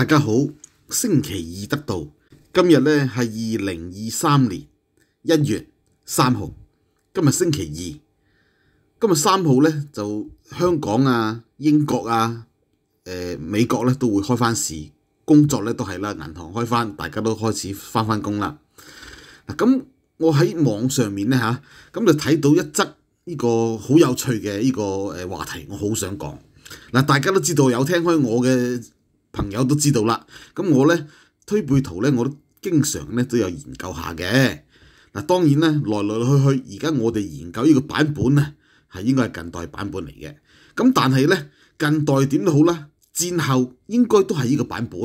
大家好，星期二得到今日呢系二零二三年一月三号，今日星期二，今日三号呢，就香港啊、英国啊、诶美国呢都会开翻市，工作呢都系啦，银行开翻，大家都开始翻翻工啦。咁我喺网上面呢，吓，咁就睇到一则呢个好有趣嘅呢个诶话题，我好想讲。嗱，大家都知道有听开我嘅。朋友都知道啦，咁我咧推背圖咧，我都經常咧都有研究下嘅。嗱，當然咧來來去去，而家我哋研究呢個版本咧，系應該係近代版本嚟嘅。咁但係咧近代點都好啦，戰後應該都係呢個版本，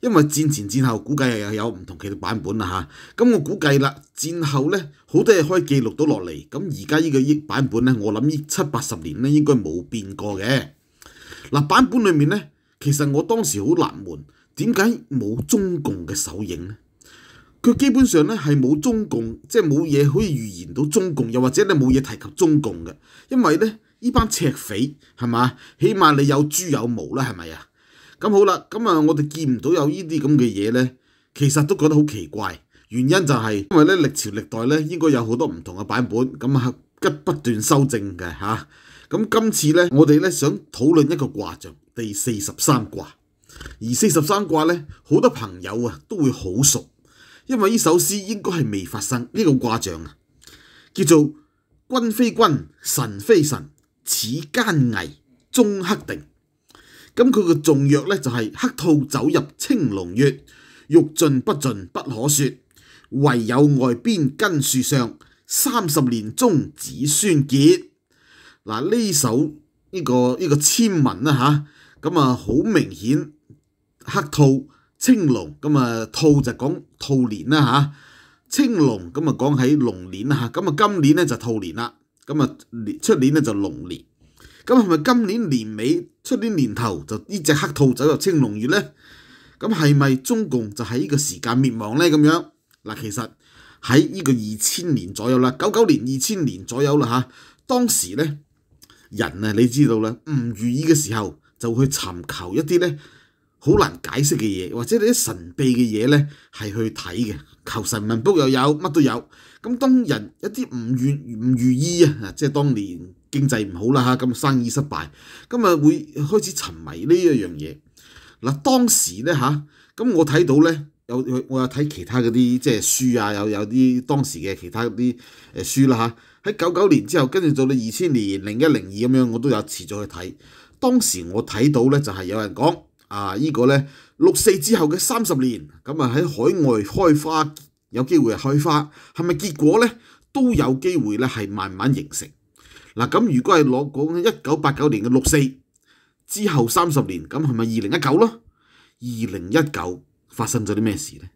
因為戰前戰後估計又有唔同嘅版本啦吓。咁我估計啦，戰後咧好多嘢可以記錄到落嚟。咁而家个個版本咧，我諗呢七八十年咧應該冇變過嘅。嗱版本裏面咧。其實我當時好難悶，點解冇中共嘅首影咧？佢基本上咧係冇中共，即係冇嘢可以預言到中共，又或者你冇嘢提及中共嘅。因為咧，呢班赤匪係嘛？起碼你有豬有毛啦，係咪啊？咁好啦，咁啊，我哋見唔到有呢啲咁嘅嘢咧，其實都覺得好奇怪。原因就係因為咧歷朝歷代咧應該有好多唔同嘅版本，咁啊吉不斷修正嘅嚇。咁今次咧，我哋咧想討論一個卦象。第四十三卦，而四十三卦咧，好多朋友啊都会好熟，因为呢首诗应该系未发生呢个卦象啊，叫做君非君，神非神，此奸危中克定。咁佢嘅重药咧就係黑兔走入青龍穴，欲盡不盡不可说，唯有外邊根樹上三十年中子孫結。嗱呢首呢個呢個签文啊。嚇。咁啊，好明顯，黑兔青龍咁啊，兔就講兔年啦嚇，青龍咁啊，講喺龍年啊嚇。咁啊，今年咧就兔年啦，咁啊，年出年咧就龍年。咁係咪今年年尾出年年頭就呢只黑兔走入青龍月咧？咁係咪中共就喺呢個時間滅亡咧？咁樣嗱，其實喺呢個二千年左右啦，九九年二千年左右啦嚇。當時咧人啊，你知道啦，唔如意嘅時候。就去尋求一啲咧好難解釋嘅嘢，或者啲神秘嘅嘢咧，係去睇嘅。求神問卜又有，乜都有。咁當人一啲唔願唔如意啊！即係當年經濟唔好啦嚇，咁生意失敗，咁啊會開始沉迷呢一樣嘢。嗱當時咧嚇，咁我睇到咧有我有睇其他嗰啲即係書啊，有有啲當時嘅其他嗰啲誒書啦嚇。喺九九年之後，跟住到到二千年零一零二咁樣，我都有持續去睇。當時我睇到咧，就係有人講啊，依個咧六四之後嘅三十年，咁啊喺海外開花有機會開花，係咪結果咧都有機會咧係慢慢形成嗱？咁如果係攞講一九八九年嘅六四之後三十年，咁係咪二零一九咯？二零一九發生咗啲咩事咧？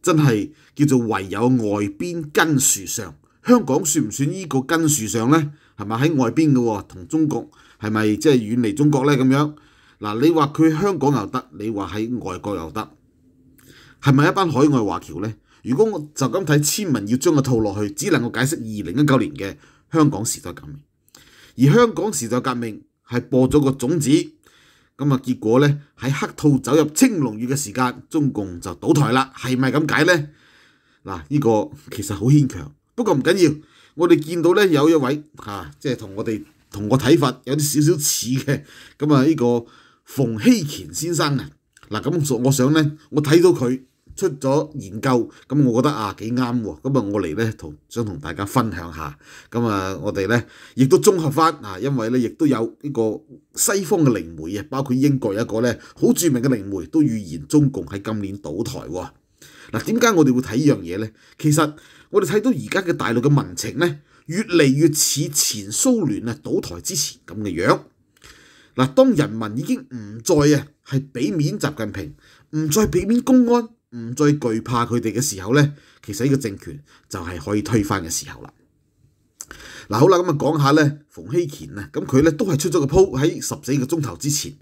真係叫做唯有外邊根樹上，香港算唔算依個根樹上咧？係咪喺外邊嘅同中國？係咪即係遠離中國咧？咁樣嗱，你話佢香港又得，你話喺外國又得，係咪一班海外華僑咧？如果我就咁睇，千文要將個套落去，只能夠解釋二零一九年嘅香港時代革命。而香港時代革命係播咗個種子，咁啊結果咧喺黑套走入青龍月嘅時間，中共就倒台啦。係咪咁解咧？嗱，呢個其實好牽強，不過唔緊要。我哋見到咧有一位嚇，即係同我哋。同我睇法有啲少少似嘅，咁啊呢個馮希乾先生啊，嗱咁我想咧，我睇到佢出咗研究，咁我覺得啊幾啱喎，咁啊我嚟咧同想同大家分享下，咁啊我哋咧亦都綜合翻啊，因為咧亦都有呢個西方嘅靈媒啊，包括英國一個咧好著名嘅靈媒都預言中共喺今年倒台喎。嗱點解我哋會睇呢樣嘢咧？其實我哋睇到而家嘅大陸嘅民情咧。越嚟越似前蘇聯啊倒台之前咁嘅樣。嗱，當人民已經唔再啊係俾面習近平，唔再俾面公安，唔再懼怕佢哋嘅時候咧，其實呢個政權就係可以推翻嘅時候啦。嗱，好啦，咁啊講下咧，馮希賢啊，咁佢咧都係出咗個鋪喺十四個鐘頭之前。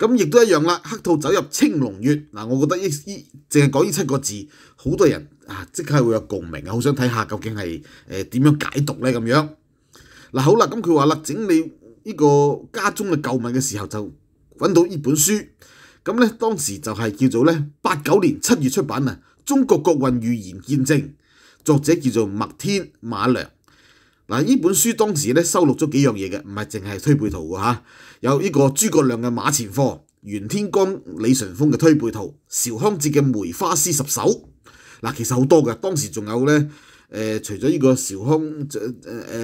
咁亦都一樣啦。黑兔走入青龍月嗱，我覺得依依淨係講依七個字，好多人啊即刻會有共鳴啊，好想睇下究竟係誒點樣解讀咧咁樣嗱。好啦，咁佢話啦，整理呢個家中嘅舊物嘅時候就揾到依本書咁咧，當時就係叫做咧八九年七月出版啊，《中國國運預言見證》，作者叫做麥天馬良。嗱，呢本書當時咧收錄咗幾樣嘢嘅，唔係淨係推背圖喎嚇，有呢個諸葛亮嘅馬前科、袁天罡、李淳風嘅推背圖、邵康節嘅梅花詩十首。嗱，其實好多嘅，當時仲有咧，誒，除咗呢個邵康誒誒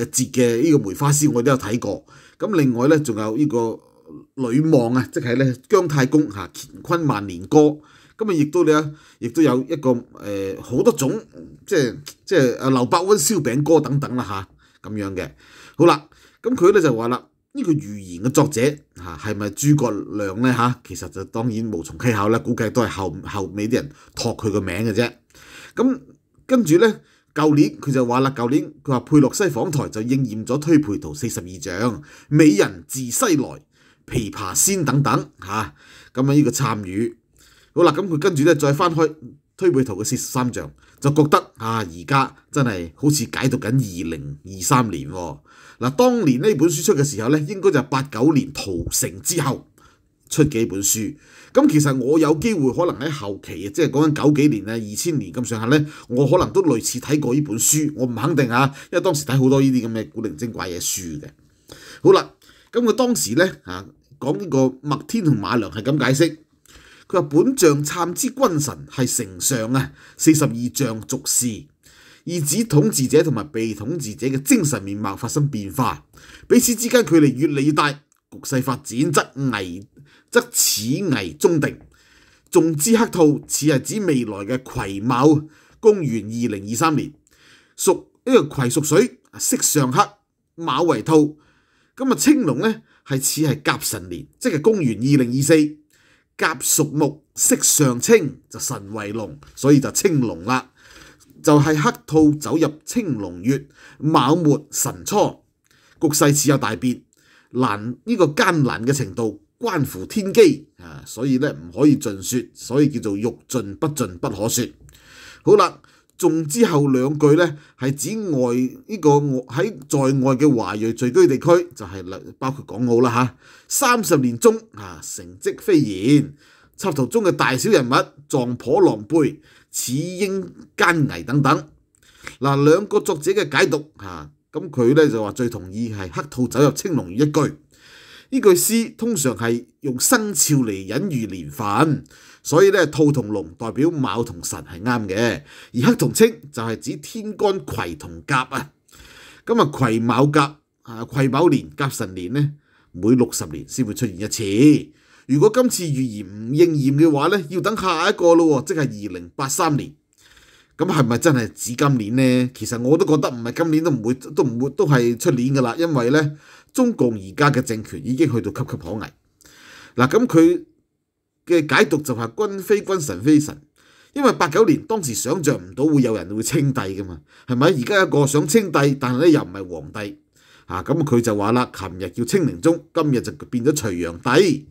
節嘅呢個梅花詩，我都有睇過。咁另外咧，仲有呢個呂望啊，即係咧姜太公嚇《乾坤萬年歌》。咁啊，亦都咧，亦都有一個誒好多種，即係即係啊劉伯温燒餅歌等等啦嚇。咁樣嘅，好啦，咁佢咧就話啦，呢個預言嘅作者嚇係咪諸葛亮咧嚇？其實就當然無從稽考啦，估計都係後後尾啲人託佢個名嘅啫。咁跟住咧，舊年佢就話啦，舊年佢話佩洛西訪台就應驗咗推背圖四十二象，美人自西來，琵琶仙等等嚇。咁啊呢個參與，好啦，咁佢跟住咧再翻開推背圖嘅四十三象。就覺得啊，而家真係好似解讀緊二零二三年喎。嗱，當年呢本書出嘅時候呢，應該就八九年屠城之後出幾本書。咁其實我有機會可能喺後期，即係講緊九幾年啊、二千年咁上下呢，我可能都類似睇過呢本書。我唔肯定啊，因為當時睇好多呢啲咁嘅古靈精怪嘅書嘅。好啦，咁佢當時呢，啊，講呢個麥天同馬良係咁解釋。佢話：本象參之君臣係丞相啊，四十二象俗事，而指統治者同埋被統治者嘅精神面貌發生變化，彼此之間距離越嚟越大，局勢發展則危則始危終定。仲之黑兔似係指未來嘅癸卯，公元二零二三年，屬呢個癸屬水，色上黑，卯為兔。咁啊，青龍咧係似係甲辰年，即係公元二零二四。甲属木，色上青，就神为龙，所以就青龙啦。就系黑兔走入青龙月，卯末神初，局势似有大变，难呢个艰难嘅程度，关乎天机啊！所以咧唔可以尽说，所以叫做欲尽不尽，不可说。好啦。仲之後兩句咧係指外呢個喺在外嘅華裔聚居地區，就係包括港澳啦嚇。三十年中啊，成績斐然。插圖中嘅大小人物撞破狼狽，此應艱危等等。嗱，兩個作者嘅解讀嚇，咁佢咧就話最同意係黑兔走入青龍魚一句。呢句詩通常係用生肖嚟隱喻年份。所以咧，兔同龍代表卯同神系啱嘅，而黑同青就係指天干癸同甲啊。咁啊，癸卯甲啊，癸卯年甲辰年咧，每六十年先會出現一次。如果今次預言唔應驗嘅話咧，要等下一個咯，即係二零八三年。咁係咪真係指今年咧？其實我都覺得唔係今年都唔會都唔会都係出年噶啦，因為咧中共而家嘅政權已經去到岌岌可危。嗱，咁佢。嘅解讀就係君非君，神非神，因為八九年當時想像唔到會有人會稱帝噶嘛，係咪？而家一個想稱帝，但係咧又唔係皇帝啊，咁佢就話啦：，琴日叫清明宗，今日就變咗隋炀帝。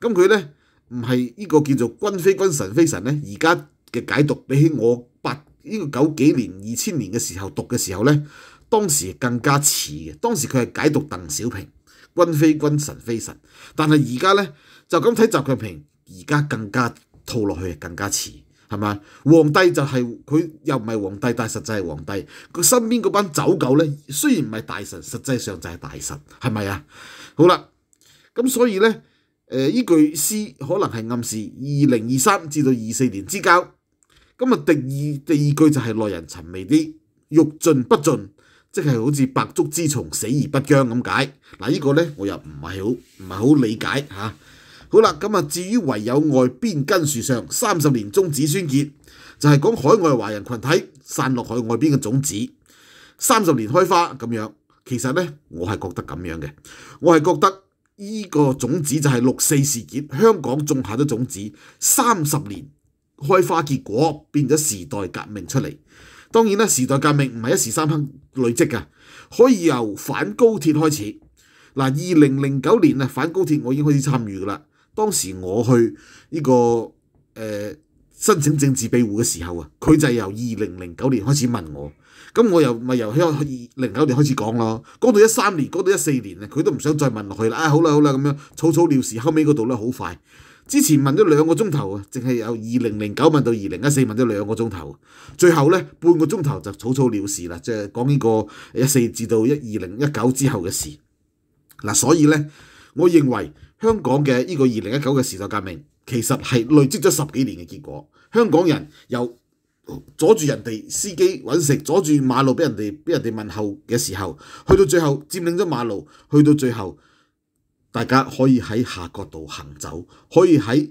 咁佢咧唔係呢個叫做君非君，神非神咧。而家嘅解讀比起我八呢個九幾年、二千年嘅時候讀嘅時候咧，當時更加似嘅。當時佢係解讀鄧小平君非君，神非神，但係而家咧就咁睇習近平。而家更加套落去更加迟，系咪？皇帝就系佢又唔系皇帝，但系实际系皇帝。佢身边嗰班走狗咧，虽然唔系大臣，实际上就系大臣，系咪啊？好啦，咁所以咧，诶，呢句诗可能系暗示二零二三至到二四年之交。咁啊，第二第二句就系耐人寻味啲，欲尽不尽，即系好似白足之虫死而不僵咁解。嗱，呢个咧我又唔系好唔系好理解吓。好啦，咁啊，至於唯有外邊根樹上三十年種子宣結，就係講海外華人群體散落海外邊嘅種子，三十年開花咁樣。其實咧，我係覺得咁樣嘅，我係覺得依個種子就係六四事件香港種下咗種子，三十年開花結果變咗時代革命出嚟。當然啦，時代革命唔係一時三刻累積嘅，可以由反高鐵開始。嗱，二零零九年啊，反高鐵我已經開始參與噶啦。當時我去呢個誒申請政治庇護嘅時候啊，佢就係由二零零九年開始問我，咁我又咪由喺零九年開始講咯，講到一三年，講到一四年啊，佢都唔想再問落去啦，啊好啦好啦咁樣草草了事，後尾嗰度咧好快，之前問咗兩個鐘頭啊，淨係由二零零九問到二零一四問咗兩個鐘頭，最後咧半個鐘頭就草草了事啦，即係講呢個一四至到一二零一九之後嘅事嗱，所以咧我認為。香港嘅呢個二零一九嘅時代革命，其實係累積咗十幾年嘅結果。香港人又阻住人哋司機揾食，阻住馬路俾人哋俾人哋問候嘅時候，去到最後佔領咗馬路，去到最後，大家可以喺下角度行走，可以喺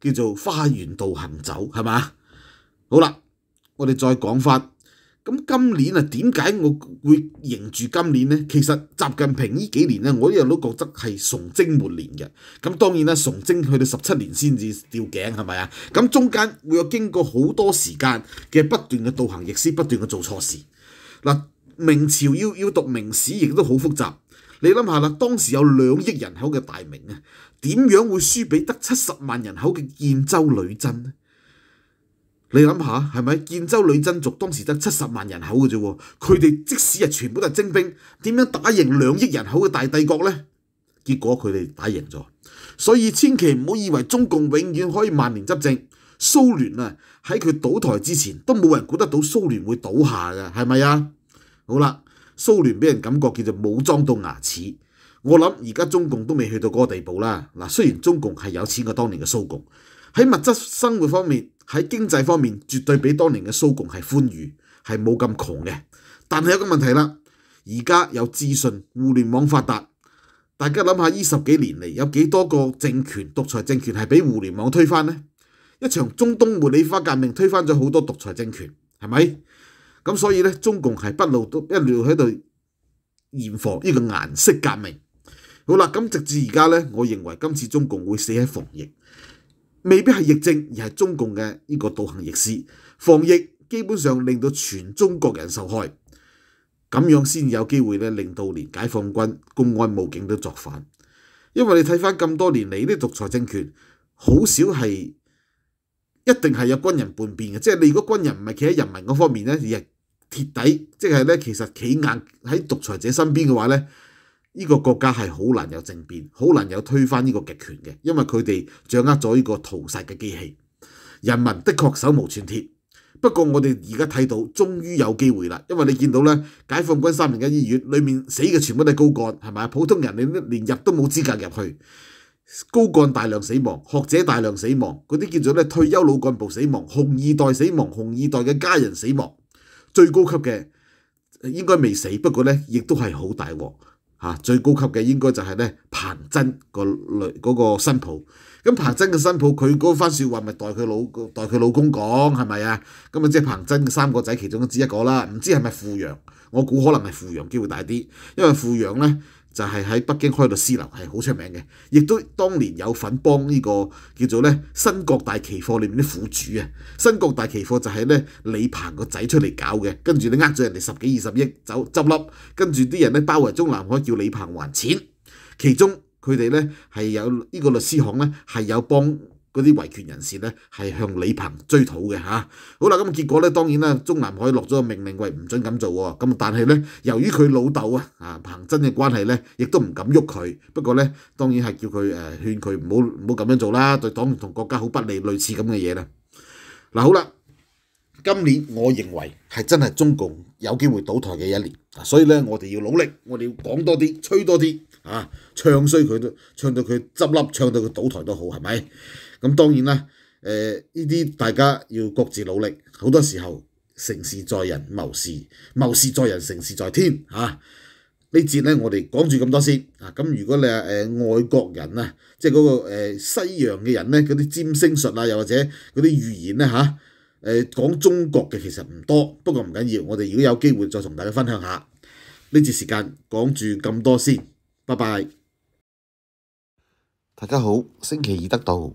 叫做花園度行走，係嘛？好啦，我哋再講翻咁今年啊，點解我會迎住今年呢？其實習近平呢幾年咧，我一樣都覺得係崇徵末年嘅。咁當然啦，崇徵去到十七年先至掉頸，係咪啊？咁中間會有經過好多時間嘅不斷嘅道行逆施，不斷嘅做錯事。嗱，明朝要要讀明史亦都好複雜。你諗下啦，當時有兩億人口嘅大明啊，點樣會輸俾得七十萬人口嘅燕州女真咧？你谂下，系咪建州女真族当时得七十万人口嘅啫？佢哋即使系全部都系精兵，点样打赢两亿人口嘅大帝国呢？结果佢哋打赢咗，所以千祈唔好以为中共永远可以万年执政。苏联啊喺佢倒台之前，都冇人估得到苏联会倒下嘅，系咪啊？好啦，苏联俾人感觉叫做武装到牙齿，我谂而家中共都未去到嗰个地步啦。嗱，虽然中共系有钱过当年嘅苏共。喺物質生活方面，喺經濟方面，絕對比當年嘅蘇共係寬裕，係冇咁窮嘅。但係有個問題啦，而家有資訊、互聯網發達，大家諗下呢十幾年嚟有幾多個政權、獨裁政權係俾互聯網推翻呢？一場中東茉莉花革命推翻咗好多獨裁政權，係咪？咁所以咧，中共係不露都一路喺度嚴防呢個顏色革命。好啦，咁直至而家咧，我認為今次中共會死喺防疫。未必係疫症，而係中共嘅呢個導行逆施。防疫基本上令到全中國人受害，咁樣先有機會咧，令到連解放軍、公安、武警都作反。因為你睇翻咁多年嚟，啲獨裁政權好少係一定係有軍人叛變嘅，即係你如果軍人唔係企喺人民嗰方面咧，係鐵底，即係咧其實企硬喺獨裁者身邊嘅話咧。呢个国家系好难有政变，好难有推翻呢个极权嘅，因为佢哋掌握咗呢个屠杀嘅机器。人民的确手无寸铁，不过我哋而家睇到终于有机会啦。因为你见到咧，解放军三零一医院里面死嘅全部都系高干，系咪普通人你连入都冇资格入去，高干大量死亡，学者大量死亡，嗰啲叫做咧退休老干部死亡、红二代死亡、红二代嘅家人死亡，最高级嘅应该未死，不过咧亦都系好大祸。啊，最高級嘅應該就係咧彭真個女嗰個新抱，咁彭真嘅新抱佢嗰番説話咪代佢老代佢老公講係咪啊？咁啊即係彭真嘅三個仔其中一一個啦，唔知係咪富陽？我估可能係富陽機會大啲，因為富陽咧。就係喺北京開律師樓，係好出名嘅，亦都當年有份幫呢個叫做咧新國大期貨裏面啲苦主啊。新國大期貨就係咧李鵬個仔出嚟搞嘅，跟住你呃咗人哋十幾二十億走執笠，跟住啲人咧包圍中南海叫李鵬還錢，其中佢哋咧係有呢個律師行咧係有幫。嗰啲維權人士咧係向李鵬追討嘅嚇，好啦，咁結果咧當然啦，中南海落咗命令，喂唔准咁做喎。咁但係咧，由於佢老豆啊啊彭真嘅關係咧，亦都唔敢喐佢。不過咧，當然係叫佢誒勸佢唔好唔好咁樣做啦，對黨同國家好不利，類似咁嘅嘢啦。嗱好啦，今年我認為係真係中共有機會倒台嘅一年，所以咧我哋要努力，我哋要講多啲，吹多啲啊，唱衰佢都唱到佢執笠，唱到佢倒台都好，係咪？咁當然啦，誒呢啲大家要各自努力。好多時候成事在人，謀事謀事在人，成事在天嚇。呢節咧，我哋講住咁多先啊。咁如果你係誒外國人啊，即係嗰個誒西洋嘅人咧，嗰啲占星術啊，或者嗰啲預言咧嚇，誒講中國嘅其實唔多。不過唔緊要，我哋如果有機會再同大家分享下呢節時間講住咁多先，拜拜。大家好，星期二得到。